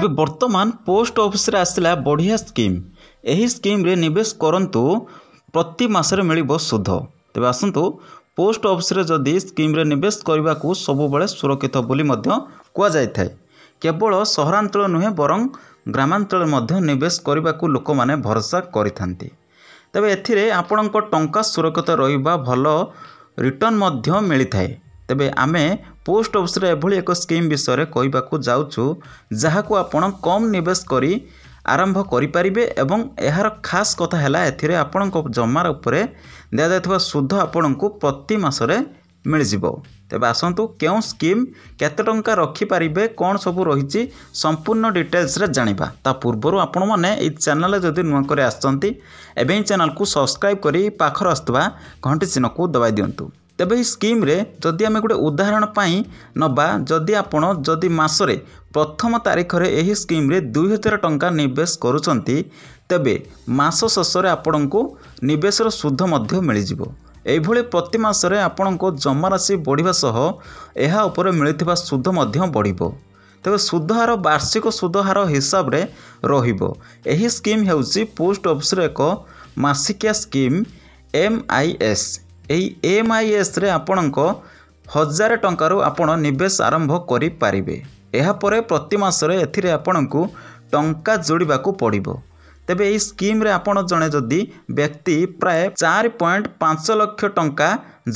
ତେବେ ବର୍ତ୍ତମାନ ପୋଷ୍ଟ ଅଫିସରେ ଆସିଲା ବଢ଼ିଆ ସ୍କିମ୍ ଏହି ସ୍କିମ୍ରେ ନିବେଶ କରନ୍ତୁ ପ୍ରତି ମାସରେ ମିଳିବ ସୁଧ ତେବେ ଆସନ୍ତୁ ପୋଷ୍ଟ ଅଫିସରେ ଯଦି ସ୍କିମ୍ରେ ନିବେଶ କରିବାକୁ ସବୁବେଳେ ସୁରକ୍ଷିତ ବୋଲି ମଧ୍ୟ କୁହାଯାଇଥାଏ କେବଳ ସହରାଞ୍ଚଳ ନୁହେଁ ବରଂ ଗ୍ରାମାଞ୍ଚଳରେ ମଧ୍ୟ ନିବେଶ କରିବାକୁ ଲୋକମାନେ ଭରସା କରିଥାନ୍ତି ତେବେ ଏଥିରେ ଆପଣଙ୍କ ଟଙ୍କା ସୁରକ୍ଷିତ ରହିବା ଭଲ ରିଟର୍ଣ୍ଣ ମଧ୍ୟ ମିଳିଥାଏ ତେବେ ଆମେ ପୋଷ୍ଟ ଅଫିସରେ ଏଭଳି ଏକ ସ୍କିମ୍ ବିଷୟରେ କହିବାକୁ ଯାଉଛୁ ଯାହାକୁ ଆପଣ କମ୍ ନିବେଶ କରି ଆରମ୍ଭ କରିପାରିବେ ଏବଂ ଏହାର ଖାସ୍ କଥା ହେଲା ଏଥିରେ ଆପଣଙ୍କ ଜମାର ଉପରେ ଦିଆଯାଉଥିବା ସୁଧ ଆପଣଙ୍କୁ ପ୍ରତି ମାସରେ ମିଳିଯିବ ତେବେ ଆସନ୍ତୁ କେଉଁ ସ୍କିମ୍ କେତେ ଟଙ୍କା ରଖିପାରିବେ କ'ଣ ସବୁ ରହିଛି ସମ୍ପୂର୍ଣ୍ଣ ଡିଟେଲ୍ସରେ ଜାଣିବା ତା ପୂର୍ବରୁ ଆପଣମାନେ ଏଇ ଚ୍ୟାନେଲରେ ଯଦି ନୂଆ କରି ଆସିଛନ୍ତି ଏବେ ଏହି ଚ୍ୟାନେଲକୁ ସବସ୍କ୍ରାଇବ୍ କରି ପାଖରେ ଆସୁଥିବା ଘଣ୍ଟି ଚିହ୍ନକୁ ଦବାଇ ଦିଅନ୍ତୁ ତେବେ ଏହି ସ୍କିମ୍ରେ ଯଦି ଆମେ ଗୋଟେ ଉଦାହରଣ ପାଇଁ ନେବା ଯଦି ଆପଣ ଯଦି ମାସରେ ପ୍ରଥମ ତାରିଖରେ ଏହି ସ୍କିମ୍ରେ ଦୁଇ ହଜାର ଟଙ୍କା ନିବେଶ କରୁଛନ୍ତି ତେବେ ମାସ ଶେଷରେ ଆପଣଙ୍କୁ ନିବେଶର ସୁଧ ମଧ୍ୟ ମିଳିଯିବ ଏହିଭଳି ପ୍ରତି ମାସରେ ଆପଣଙ୍କ ଜମାରାଶି ବଢ଼ିବା ସହ ଏହା ଉପରେ ମିଳିଥିବା ସୁଧ ମଧ୍ୟ ବଢ଼ିବ ତେବେ ସୁଧହାର ବାର୍ଷିକ ସୁଧହାର ହିସାବରେ ରହିବ ଏହି ସ୍କିମ୍ ହେଉଛି ପୋଷ୍ଟ ଅଫିସର ଏକ ମାସିକିଆ ସ୍କିମ୍ ଏମ୍ ଆଇ ଏସ୍ ଏହି ଏମ୍ ଆଇ ଏସ୍ରେ ଆପଣଙ୍କ ହଜାରେ ଟଙ୍କାରୁ ଆପଣ ନିବେଶ ଆରମ୍ଭ କରିପାରିବେ ଏହାପରେ ପ୍ରତି ମାସରେ ଏଥିରେ ଆପଣଙ୍କୁ ଟଙ୍କା ଯୋଡ଼ିବାକୁ ପଡ଼ିବ ତେବେ ଏହି ସ୍କିମ୍ରେ ଆପଣ ଜଣେ ଯଦି ବ୍ୟକ୍ତି ପ୍ରାୟ ଚାରି ପଏଣ୍ଟ ପାଞ୍ଚ ଲକ୍ଷ ଟଙ୍କା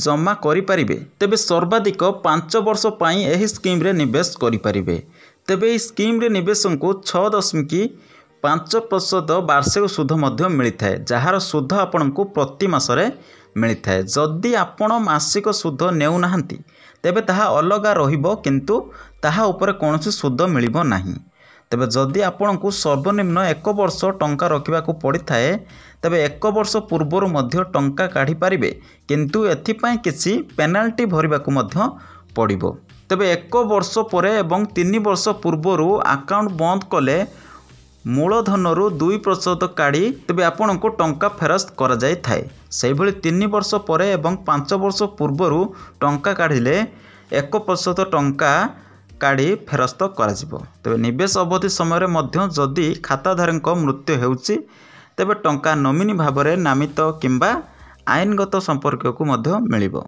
ଜମା କରିପାରିବେ ତେବେ ସର୍ବାଧିକ ପାଞ୍ଚ ବର୍ଷ ପାଇଁ ଏହି ସ୍କିମ୍ରେ ନିବେଶ କରିପାରିବେ ତେବେ ଏହି ସ୍କିମ୍ରେ ନିବେଶଙ୍କୁ ଛଅ ଦଶମିକ ପାଞ୍ଚ ପ୍ରତିଶତ ବାର୍ଷିକ ସୁଧ ମଧ୍ୟ ମିଳିଥାଏ ଯାହାର ସୁଧ ଆପଣଙ୍କୁ ପ୍ରତି ମାସରେ ମିଳିଥାଏ ଯଦି ଆପଣ ମାସିକ ସୁଧ ନେଉନାହାନ୍ତି ତେବେ ତାହା ଅଲଗା ରହିବ କିନ୍ତୁ ତାହା ଉପରେ କୌଣସି ସୁଧ ମିଳିବ ନାହିଁ ତେବେ ଯଦି ଆପଣଙ୍କୁ ସର୍ବନିମ୍ନ ଏକ ବର୍ଷ ଟଙ୍କା ରଖିବାକୁ ପଡ଼ିଥାଏ ତେବେ ଏକ ବର୍ଷ ପୂର୍ବରୁ ମଧ୍ୟ ଟଙ୍କା କାଢ଼ିପାରିବେ କିନ୍ତୁ ଏଥିପାଇଁ କିଛି ପେନାଲ୍ଟି ଭରିବାକୁ ମଧ୍ୟ ପଡ଼ିବ ତେବେ ଏକ ବର୍ଷ ପରେ ଏବଂ ତିନି ବର୍ଷ ପୂର୍ବରୁ ଆକାଉଣ୍ଟ ବନ୍ଦ କଲେ ମୂଳଧନରୁ ଦୁଇ ପ୍ରତିଶତ କାଢ଼ି ତେବେ ଆପଣଙ୍କୁ ଟଙ୍କା ଫେରସ୍ତ କରାଯାଇଥାଏ ସେହିଭଳି ତିନି ବର୍ଷ ପରେ ଏବଂ ପାଞ୍ଚ ବର୍ଷ ପୂର୍ବରୁ ଟଙ୍କା କାଢ଼ିଲେ ଏକ ପ୍ରତିଶତ ଟଙ୍କା କାଢ଼ି ଫେରସ୍ତ କରାଯିବ ତେବେ ନିବେଶ ଅବଧି ସମୟରେ ମଧ୍ୟ ଯଦି ଖାତାଧାରୀଙ୍କ ମୃତ୍ୟୁ ହେଉଛି ତେବେ ଟଙ୍କା ନୋମିନି ଭାବରେ ନାମିତ କିମ୍ବା ଆଇନଗତ ସମ୍ପର୍କକୁ ମଧ୍ୟ ମିଳିବ